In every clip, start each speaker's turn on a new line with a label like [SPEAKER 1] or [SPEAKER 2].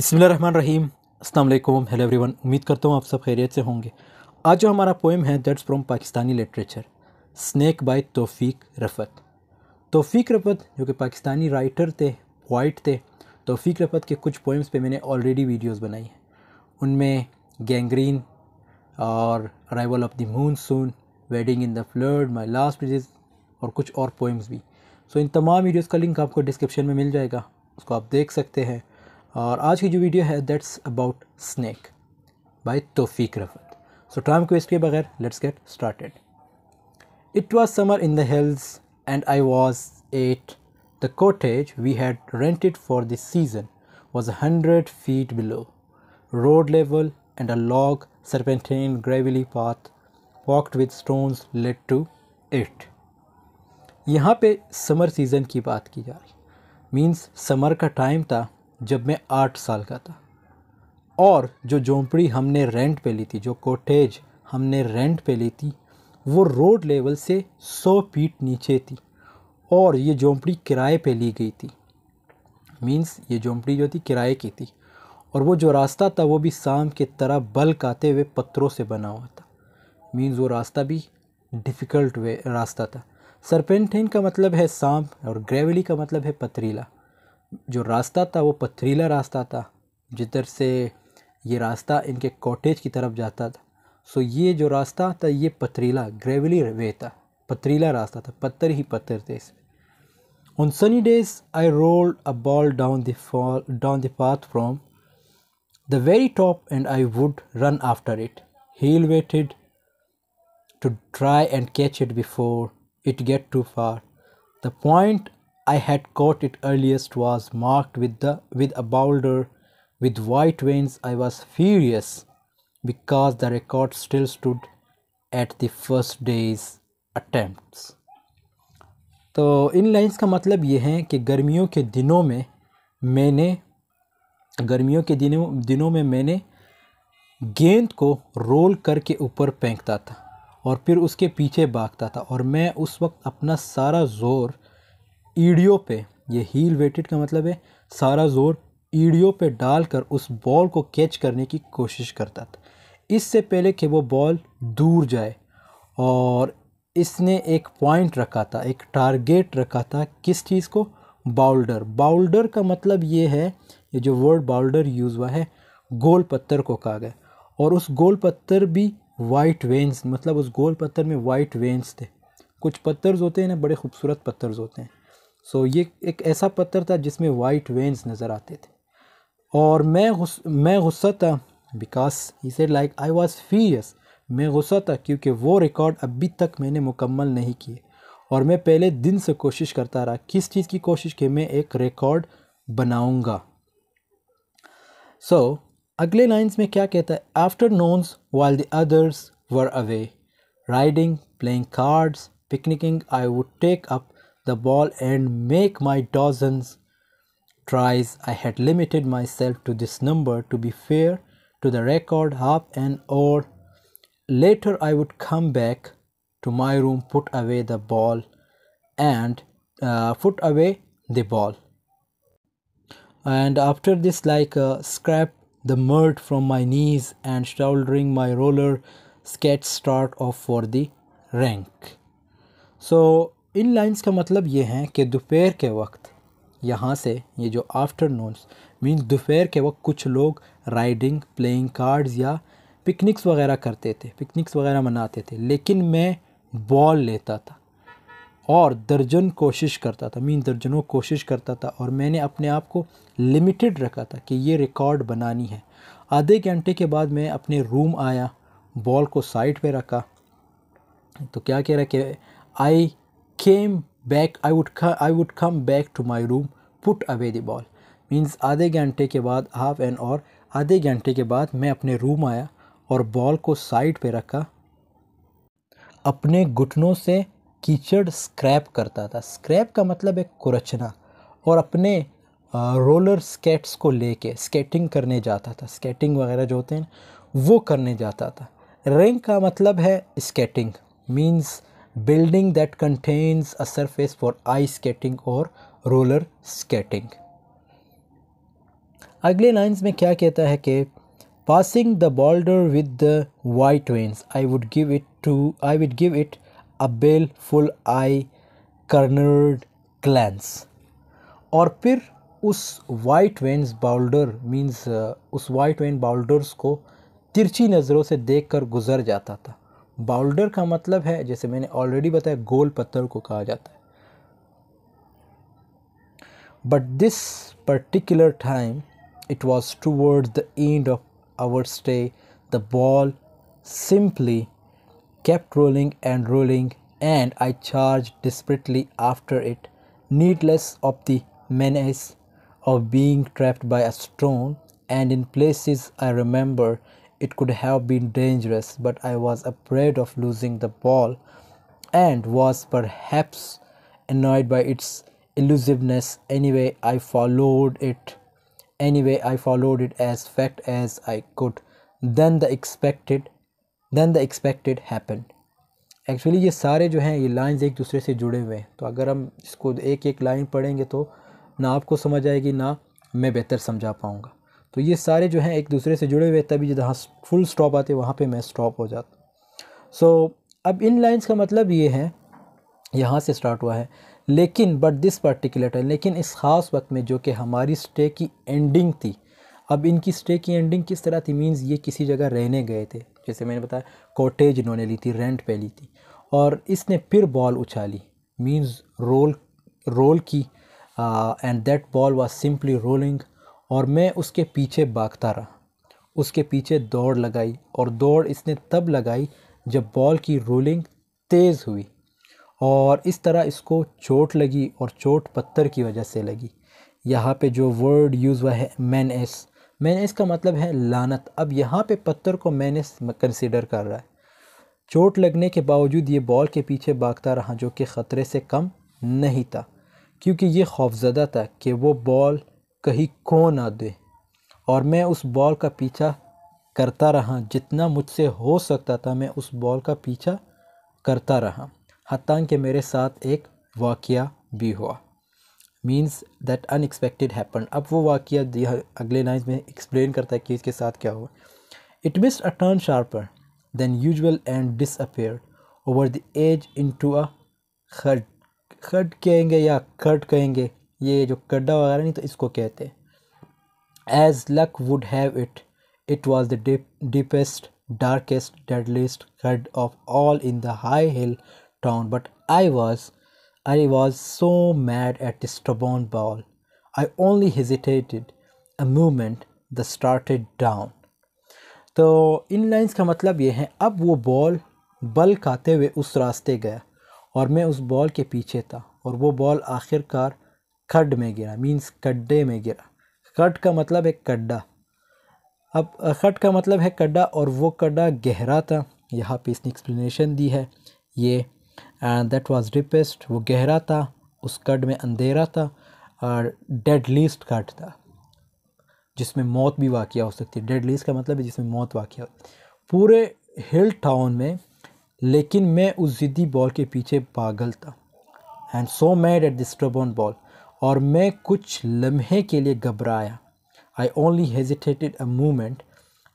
[SPEAKER 1] रहीम अल्लाम hello everyone उम्मीद करता हूँ आप सब खैरियत से होंगे आज जो हमारा पोएम है that's from Pakistani literature snake by Taufiq Rafat तोफ़ी रफ़त जो कि पाकिस्तानी राइटर थे वाइट थे तोफ़ी रफ़त के कुछ पोएम्स पे मैंने ऑलरेडी वीडियोस बनाई हैं उनमें गैंग्रीन और arrival of the monsoon wedding in the flood my last विजिज और कुछ और पोइम्स भी सो so, इन तमाम वीडियोज़ का लिंक आपको डिस्क्रिप्शन में मिल जाएगा उसको आप देख सकते हैं और आज की जो वीडियो है that's about snake by Taufiq Rafat so time को इसके बगैर let's get started it was summer in the hills and I was at the cottage we had rented for this season was hundred feet below road level and a long serpentine gravelly path walled with stones led to it यहाँ पे summer season की बात की जा रही means summer का time था जब मैं आठ साल का था और जो झोंपड़ी हमने रेंट पे ली थी जो कोटेज हमने रेंट पे ली थी वो रोड लेवल से सौ फीट नीचे थी और ये झोंपड़ी किराए पे ली गई थी मींस ये झोंपड़ी जो थी किराए की थी और वो जो रास्ता था वो भी शाम की तरह बल्क आते हुए पत्थरों से बना हुआ था मींस वो रास्ता भी डिफ़िकल्ट वे रास्ता था सरपेंटेन का मतलब है सांप और ग्रेविली का मतलब है पथरीला जो रास्ता था वो पथरीला रास्ता था जिधर से ये रास्ता इनके कॉटेज की तरफ जाता था सो ये जो रास्ता था ये पथरीला ग्रेवली वे था पथरीला रास्ता था पत्थर ही पत्थर थे इसमें on sunny days I roll a ball down down the path from the very top and I would run after it he waited to try and catch it before it get too far the point I had caught it earliest was marked with, the, with a boulder with white veins. I was furious because the record still stood at the first day's attempts. तो इन lines का मतलब ये है कि गर्मियों के दिनों में मैंने गर्मियों के दिनों दिनों में मैंने गेंद को रोल करके ऊपर फेंकता था और फिर उसके पीछे भागता था और मैं उस वक्त अपना सारा ज़ोर ईडियो पे ये हील वेटेड का मतलब है सारा ज़ोर ईडियो पे डालकर उस बॉल को कैच करने की कोशिश करता था इससे पहले कि वो बॉल दूर जाए और इसने एक पॉइंट रखा था एक टारगेट रखा था किस चीज़ को बाउल्डर बाउल्डर का मतलब ये है ये जो वर्ड बाउल्डर यूज़ हुआ है गोल पत्थर को कहा गया और उस गोल पत्थर भी वाइट वेंस मतलब उस गोल पत्थर में वाइट वेंस थे कुछ पत्थर्स होते हैं ना बड़े खूबसूरत पत्थर्स होते हैं सो so, ये एक ऐसा पत्थर था जिसमें वाइट वेंस नज़र आते थे और मैं गुस, मैं गुस्सा था because he said like I was furious मैं गुस्सा था क्योंकि वो रिकॉर्ड अभी तक मैंने मुकम्मल नहीं किए और मैं पहले दिन से कोशिश करता रहा किस चीज़ की कोशिश कि मैं एक रिकॉर्ड बनाऊँगा सो so, अगले लाइन्स में क्या कहता है afternoons while the others were away riding playing cards picnicking I would take up the ball and make my dozens tries. I had limited myself to this number to be fair to the record half an hour later I would come back to my room put away the ball and uh, put away the ball and after this like uh, scrap the mud from my knees and shouldering my roller skate start off for the rank so इन lines का मतलब ये है कि दोपहर के वक्त यहाँ से ये जो आफ्टरनूनस मीन दोपहर के वक्त कुछ लोग राइडिंग प्लेइंग कार्ड्स या पिकनिक्स वगैरह करते थे पिकनिक्स वगैरह मनाते थे लेकिन मैं बॉल लेता था और दर्जन कोशिश करता था मीन दर्जनों कोशिश करता था और मैंने अपने आप को लिमिटेड रखा था कि ये रिकॉर्ड बनानी है आधे घंटे के बाद मैं अपने रूम आया बॉल को साइड पे रखा तो क्या कह रहा कि I came back I would I would come back to my room put away the ball means आधे घंटे के बाद हाफ an और आधे घंटे के बाद मैं अपने रूम आया और बॉल को साइड pe रखा अपने घुटनों से कीचड़ स्क्रैप करता था स्क्रैप का मतलब है कुरचना और अपने रोलर स्केट्स को लेके स्केटिंग करने जाता था स्केटिंग वगैरह जो होते हैं वो करने जाता था रिंग का मतलब है skating means building that contains a surface for ice skating और रोलर स्केटिंग अगले लाइन्स में क्या कहता है कि passing the boulder with the white veins I would give it to I would give it a baleful I cornered glance और फिर उस वाइट वेंस बाउल्डर मीन्स उस वाइट वेन बाउल्डर्स को तिरछी नज़रों से देख कर गुजर जाता था बाउल्डर का मतलब है जैसे मैंने ऑलरेडी बताया गोल पत्थर को कहा जाता है but this particular time it was toward the end of our stay the ball simply kept rolling and rolling and I charge desperately after it needless of the menace of being trapped by a stone and in places I remember It could have been dangerous, but I was afraid of losing the ball and was perhaps annoyed by its elusiveness. Anyway, I followed it. Anyway, I followed it as fast as I could. Then the expected, then the expected happened. Actually ये सारे जो हैं ये lines एक दूसरे से जुड़े हुए हैं तो अगर हम इसको एक एक लाइन पढ़ेंगे तो ना आपको समझ आएगी ना मैं बेहतर समझा पाऊँगा तो ये सारे जो हैं एक दूसरे से जुड़े हुए तभी जहाँ फुल स्टॉप आते वहाँ पे मैं स्टॉप हो जाता सो so, अब इन लाइंस का मतलब ये है यहाँ से स्टार्ट हुआ है लेकिन बट दिस पर्टिकुलर टाइम लेकिन इस ख़ास वक्त में जो कि हमारी स्टे की एंडिंग थी अब इनकी स्टे की एंडिंग किस तरह थी मीन्स ये किसी जगह रहने गए थे जैसे मैंने बताया कॉटेज इन्होंने ली थी रेंट पे ली थी और इसने फिर बॉल उछाली मींस रोल रोल की and that ball was simply rolling और मैं उसके पीछे भागता रहा उसके पीछे दौड़ लगाई और दौड़ इसने तब लगाई जब बॉल की रोलिंग तेज़ हुई और इस तरह इसको चोट लगी और चोट पत्थर की वजह से लगी यहाँ पे जो वर्ड यूज़ हुआ है मैन एस मैन एस का मतलब है लानत अब यहाँ पे पत्थर को मैन एस कंसिडर कर रहा है चोट लगने के बावजूद ये बॉल के पीछे भागता रहा जो कि ख़तरे से कम नहीं था क्योंकि ये खौफजदा था कि वो बॉल कहीं खो ना दे और मैं उस बॉल का पीछा करता रहा जितना मुझसे हो सकता था मैं उस बॉल का पीछा करता रहा हती कि मेरे साथ एक वाक़ भी हुआ मीन्स दैट अनएक्सपेक्टेड हैपन अब वो वाक़ अगले लाइन में एक्सप्लेन करता है कि इसके साथ क्या हुआ it missed a turn sharper than usual and disappear over the edge into a khud कहेंगे या खड कहेंगे ये जो गड्ढा वगैरह नहीं तो इसको कहते as luck would have it it was the deepest darkest deadliest gut of all in the high hill town but I was I was so mad at this stubborn ball I only hesitated a moment the started down to in lines का मतलब ये है अब वो ball बल खाते हुए उस रास्ते गया और मैं उस बॉल के पीछे था और वो बॉल आखिरकार खड में गिरा मीन्स गड्ढे में गिरा खड का मतलब है कड्डा अब खड का मतलब है कड्डा और वो कड्डा गहरा था यहाँ पे इसने एक्सप्लेनेशन दी है ये दैट वाज डिपेस्ट वो गहरा था उस कड में अंधेरा था और डेड लिस्ट कट था जिसमें मौत भी वाक़ हो सकती है डेड लिस्ट का मतलब है जिसमें मौत वाक़ हो पूरे हिल टाउन में लेकिन मैं उस ज़िद्दी बॉल के पीछे पागल था and so mad at this stubborn ball और मैं कुछ लम्हे के लिए घबराया I only hesitated a moment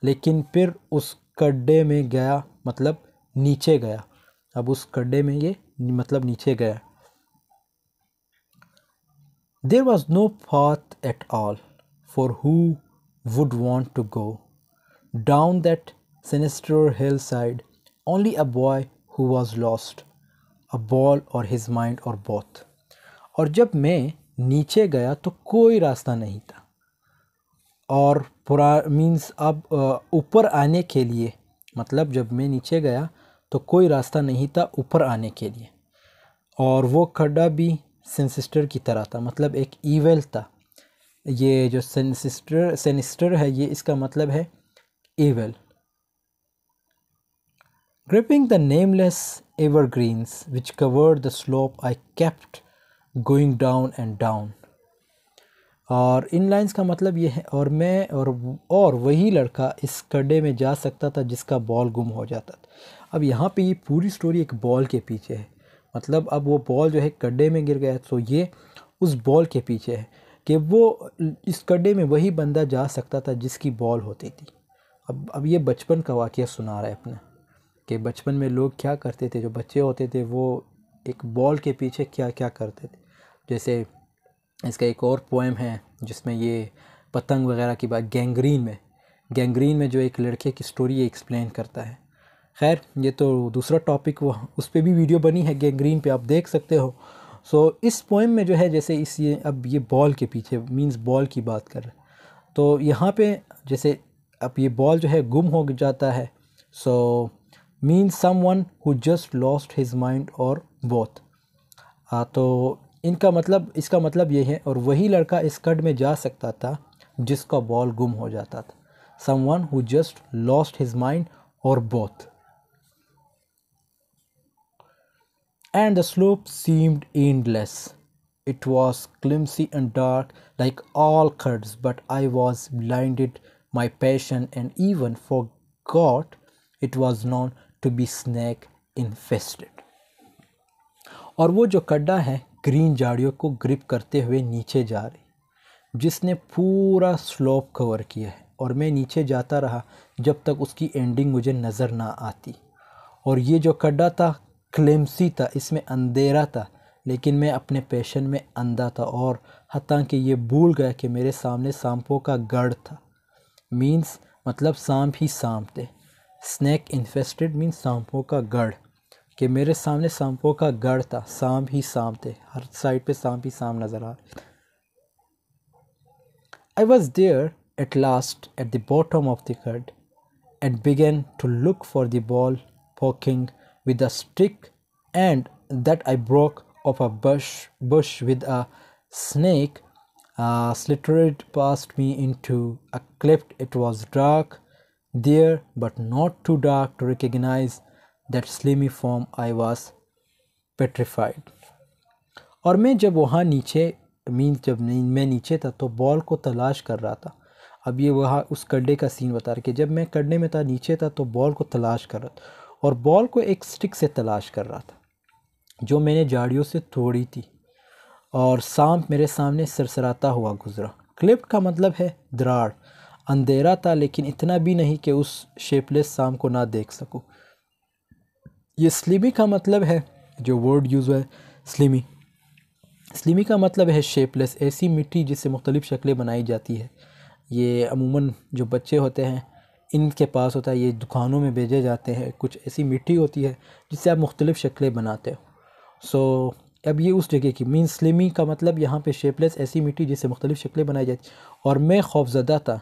[SPEAKER 1] लेकिन फिर उस गड्ढे में गया मतलब नीचे गया अब उस गड्ढे में ये मतलब नीचे गया there was no path at all for who want to go down that that hill side only a boy who was lost a ball और हिज़ माइंड और बॉथ और जब मैं नीचे गया तो कोई रास्ता नहीं था और पुरा मीन्स अब ऊपर आने के लिए मतलब जब मैं नीचे गया तो कोई रास्ता नहीं था ऊपर आने के लिए और वो खड्डा भी सेंसिस्टर की तरह था मतलब एक ईवेल था ये जो सेंसिस्टर सेंसिस्टर है ये इसका मतलब है even gripping the nameless evergreens which covered the slope I kept going down and down और इन लाइंस का मतलब ये है और मैं और और वही लड़का इस गड्ढे में जा सकता था जिसका बॉल गुम हो जाता था अब यहाँ पे ये पूरी स्टोरी एक बॉल के पीछे है मतलब अब वो बॉल जो है गड्ढे में गिर गया तो ये उस बॉल के पीछे है कि वो इस गड्ढे में वही बंदा जा सकता था जिसकी बॉल होती थी अब अब ये बचपन का वाक़ सुना रहा है अपना कि बचपन में लोग क्या करते थे जो बच्चे होते थे वो एक बॉल के पीछे क्या क्या करते थे जैसे इसका एक और पोएम है जिसमें ये पतंग वगैरह की बात गैंग्रीन में गैंग्रीन में जो एक लड़के की स्टोरी एक्सप्लेन करता है खैर ये तो दूसरा टॉपिक वो उस पर भी वीडियो बनी है गैंग्रीन पे आप देख सकते हो सो so, इस पोएम में जो है जैसे इस ये अब ये बॉल के पीछे मींस बॉल की बात कर रहे तो यहाँ पे जैसे अब ये बॉल जो है गुम हो जाता है so means someone who just lost his mind और बोथ तो इनका मतलब इसका मतलब ये है और वही लड़का इस कट में जा सकता था जिसका बॉल गुम हो जाता था someone who just lost his mind और both and the slope seemed endless it was slimy and dark like all khuds but I was blinded my passion and even for God it was known to be snake infested और वो जो कड्डा है green झाड़ियों को grip करते हुए नीचे जा रही जिसने पूरा स्लोप कवर किया है और मैं नीचे जाता रहा जब तक उसकी एंडिंग मुझे नज़र ना आती और ये जो खड्डा था क्लेम्सी था इसमें अंधेरा था लेकिन मैं अपने पैशन में अंधा था और हत्या कि ये भूल गया कि मेरे सामने सांपों का गढ़ था मीन्स मतलब सांप ही सांप थे स्नैक इन्फेस्टेड मीन्स सांपों का गढ़ कि मेरे सामने सांपों का गढ़ था सांप ही सांप थे हर साइड पे सांप ही सांप नज़र आ रहे I was there at last at the bottom of the khud and began to look for the ball poking with a stick and that I broke off a bush bush with a snake uh, slittered past me into a cleft it was dark there but not too dark to recognize that slimy form I was petrified और मैं जब वहाँ नीचे mean जब मैं नीचे था तो बॉल को तलाश कर रहा था अब ये वहाँ उस कड्डे का सीन बता रहा कि जब मैं कड्डे में था नीचे था तो बॉल को तलाश कर रहा था और बॉल को एक स्टिक से तलाश कर रहा था जो मैंने झाड़ियों से तोड़ी थी और सांप मेरे सामने सरसराता हुआ गुजरा क्लिप्ट का मतलब है दराड़ अंधेरा था लेकिन इतना भी नहीं कि उस शेपलेस सांप को ना देख सकूँ ये स्लिमी का मतलब है जो वर्ड यूज़ हुआ है स्लिमी स्लिमी का मतलब है शेपलेस ऐसी मिट्टी जिससे मुख्तलिफ़ शक्लें बनाई जाती है ये अमूमन जो बच्चे होते हैं इनके पास होता है ये दुकानों में भेजे जाते हैं कुछ ऐसी मिट्टी होती है जिससे आप मुख्तलिफ़ शक्लें बनाते हो सो so, अब ये उस जगह की मीन स्लिमी का मतलब यहाँ पे शेपलेस ऐसी मिट्टी जिससे मुख्तलिफ़ शक्लें बनाई जाती और मैं खौफजदा था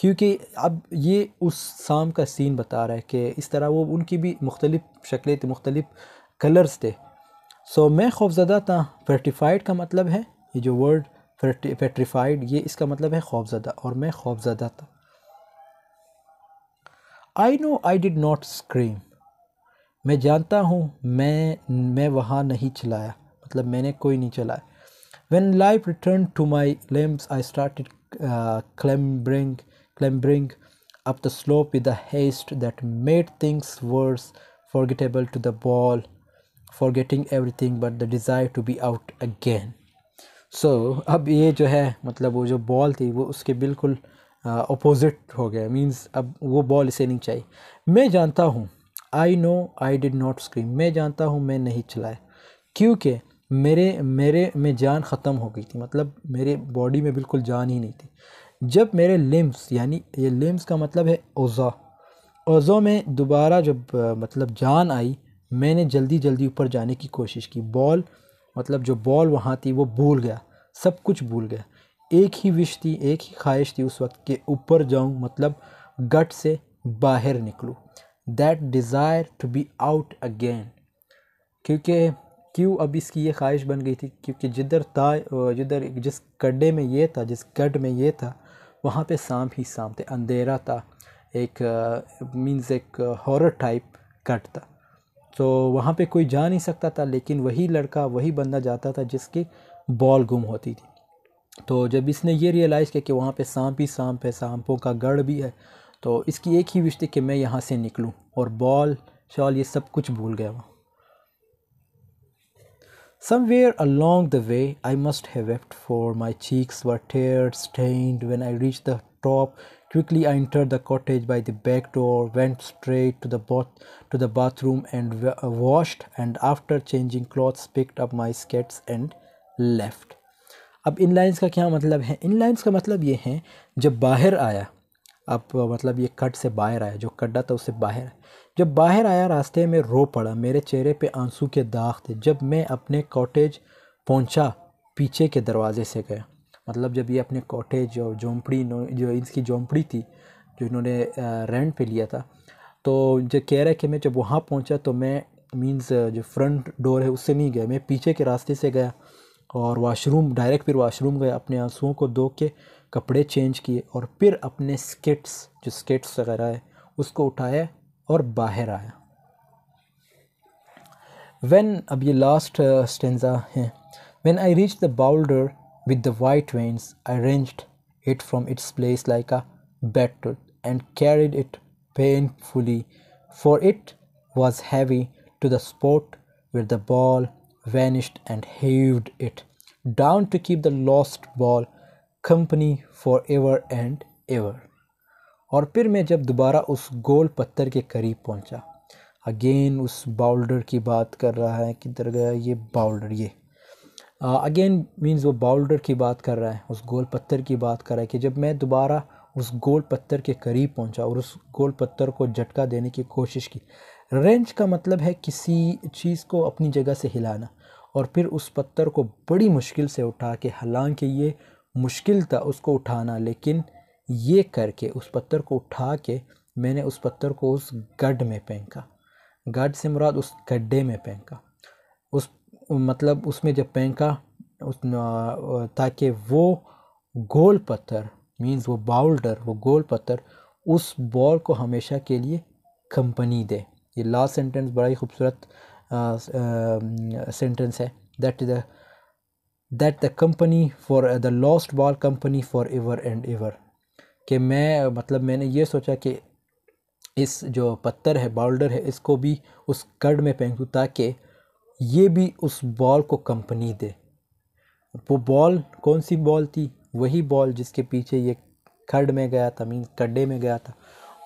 [SPEAKER 1] क्योंकि अब ये उस शाम का सीन बता रहा है कि इस तरह वो उनकी भी मुख्तलिफ़ शक्लें थी मुख्तलिफ़ कलर्स थे सो मैं खौफजदा था पेट्रीफाइड का मतलब है ये जो वर्ड पेट्रीफाइड ये इसका मतलब है खौफजदा और मैं खौफजदा था I know I did not scream मैं जानता हूँ मैं मैं वहाँ नहीं चलाया मतलब मैंने कोई नहीं चलाया when life return to my limbs I start clambering clambering up the slope with a haste that made things worse, forgettable to the ball, forgetting everything but the desire to be out again. So so, अब ये जो है मतलब वो जो ball थी वो उसके बिल्कुल अपोजिट हो गया मींस अब वो बॉल इसे नहीं चाहिए मैं जानता हूँ I know I did not scream मैं जानता हूँ मैं नहीं चलाया क्योंकि मेरे मेरे में जान ख़त्म हो गई थी मतलब मेरे बॉडी में बिल्कुल जान ही नहीं थी जब मेरे लिम्स यानी ये लिम्स का मतलब है ओज़ा ओजो में दोबारा जब मतलब जान आई मैंने जल्दी जल्दी ऊपर जाने की कोशिश की बॉल मतलब जो बॉल वहाँ थी वो भूल गया सब कुछ भूल गया एक ही विश थी एक ही ख्वाहिश थी उस वक्त के ऊपर जाऊँ मतलब गट से बाहर निकलूँ that desire to be out again क्योंकि क्यों अब इसकी ये ख्वाहिश बन गई थी क्योंकि जिधर था जिधर जिस गड्ढे में ये था जिस गड्ढ में ये था वहाँ पे सांप ही सांप थे अंधेरा था एक मीन्स एक हॉरर टाइप कट था तो वहाँ पे कोई जा नहीं सकता था लेकिन वही लड़का वही बंदा जाता था जिसकी बॉल गुम होती थी तो जब इसने ये रियलाइज़ किया कि वहाँ पे सांप ही सांप है सांपों का गढ़ भी है तो इसकी एक ही विश थी कि मैं यहाँ से निकलूँ और बॉल शॉल ये सब कुछ भूल गया वहाँ Somewhere along the way, I must have wept, for my cheeks were tear stained. When I reached the top, quickly I entered the cottage by the back door, went straight to the bath to the bathroom and uh, washed, and after changing clothes, picked up my skirts and left. अब इनलाइंस का क्या मतलब है इनलाइंस का मतलब ये है जब बाहर आया अब मतलब ये कट से बाहर आया जो कट था उससे बाहर जब बाहर आया रास्ते में रो पड़ा मेरे चेहरे पे आंसू के दाग थे जब मैं अपने कॉटेज पहुंचा पीछे के दरवाजे से गया मतलब जब ये अपने कॉटेज और झोंपड़ी जो इनकी झोंपड़ी थी जो इन्होंने रेंट पे लिया था तो जो कह रहा है कि मैं जब वहाँ पहुँचा तो मैं मींस जो फ्रंट डोर है उससे नहीं गया मैं पीछे के रास्ते से गया और वाशरूम डायरेक्ट फिर वाशरूम गया अपने आंसुओं को धो के कपड़े चेंज किए और फिर अपने स्केट्स जो स्केट्स वगैरह है उसको उठाया Or, बाहर when अब ये लास्ट स्टेंजा uh, है when I reached the boulder with the white veins I wrenched it from its place like a battered and carried it painfully for it was heavy to the spot where the ball vanished and heaved it down to keep the lost ball company for ever and ever और फिर मैं जब दोबारा उस गोल पत्थर के करीब पहुंचा अगेन उस बाउल्डर की बात कर रहा है किधर गया ये बाउल्डर ये अगेन मीन्स वो बाउल्डर की बात कर रहा है उस गोल पत्थर की बात कर रहा है कि जब मैं दोबारा उस गोल पत्थर के करीब पहुंचा और उस गोल पत्थर को झटका देने की कोशिश की रेंज का मतलब है किसी चीज़ को अपनी जगह से हिलाना और फिर उस पत्थर को बड़ी मुश्किल से उठा के हालांकि ये मुश्किल था उसको उठाना लेकिन ये करके उस पत्थर को उठा के मैंने उस पत्थर को उस गड्ढ में फेंका गड्ढ से मुराद उस गड्ढे में फेंका उस मतलब उसमें जब फेंका उस ताकि वो गोल पत्थर मींस वो बाउल्डर वो गोल पत्थर उस बॉल को हमेशा के लिए कंपनी दे ये लास्ट सेंटेंस बड़ा ही खूबसूरत सेंटेंस है that the that the company for the lost ball company for ever and ever कि मैं मतलब मैंने ये सोचा कि इस जो पत्थर है बाउल्डर है इसको भी उस कर्ड में फेंक दूँ ताकि ये भी उस बॉल को कंपनी दे वो बॉल कौन सी बॉल थी वही बॉल जिसके पीछे ये खड में गया था मीन कड्डे में गया था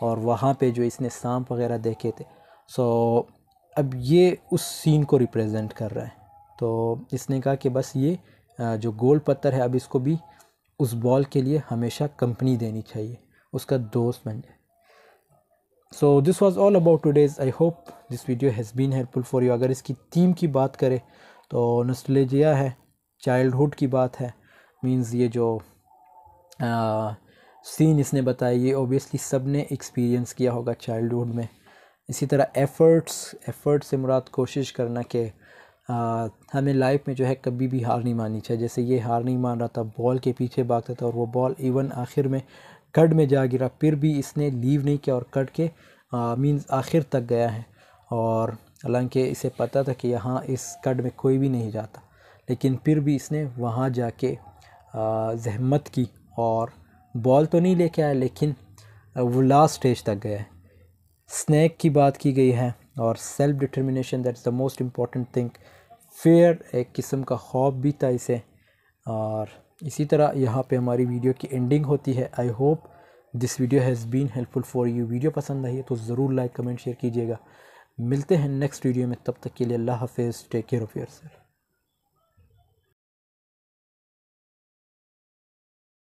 [SPEAKER 1] और वहाँ पे जो इसने सांप वगैरह देखे थे सो अब ये उस सीन को रिप्रेजेंट कर रहा है तो इसने कहा कि बस ये जो गोल पत्थर है अब इसको भी उस बॉल के लिए हमेशा कंपनी देनी चाहिए उसका दोस्त बन जाए so this was all about today's I hope this video has been helpful for you अगर इसकी थीम की बात करें तो नस्टलेजिया है चाइल्डहुड की बात है मीन्स ये जो सीन इसने बताया ये ओबियसली सब ने एक्सपीरियंस किया होगा चाइल्डहुड में इसी तरह एफ़र्ट्स एफर्ट्स से मुराद कोशिश करना कि आ, हमें लाइफ में जो है कभी भी हार नहीं माननी चाहिए जैसे ये हार नहीं मान रहा था बॉल के पीछे भागता था और वो बॉल इवन आखिर में कट में जा गिरा फिर भी इसने लीव नहीं किया और कट के मीन्स आखिर तक गया है और हालांकि इसे पता था कि यहाँ इस कट में कोई भी नहीं जाता लेकिन फिर भी इसने वहाँ जाके जहमत की और बॉल तो नहीं लेके आया लेकिन वो लास्ट स्टेज तक गया है स्नैक की बात की गई है और self determination that's the most important thing फेयर एक किस्म का ख्वाब भी था इसे और इसी तरह यहाँ पे हमारी वीडियो की एंडिंग होती है I hope this video has been helpful for you video पसंद आई है तो ज़रूर लाइक कमेंट शेयर कीजिएगा मिलते हैं नेक्स्ट वीडियो में तब तक के लिए अल्लाह हाफिज़ take care of your self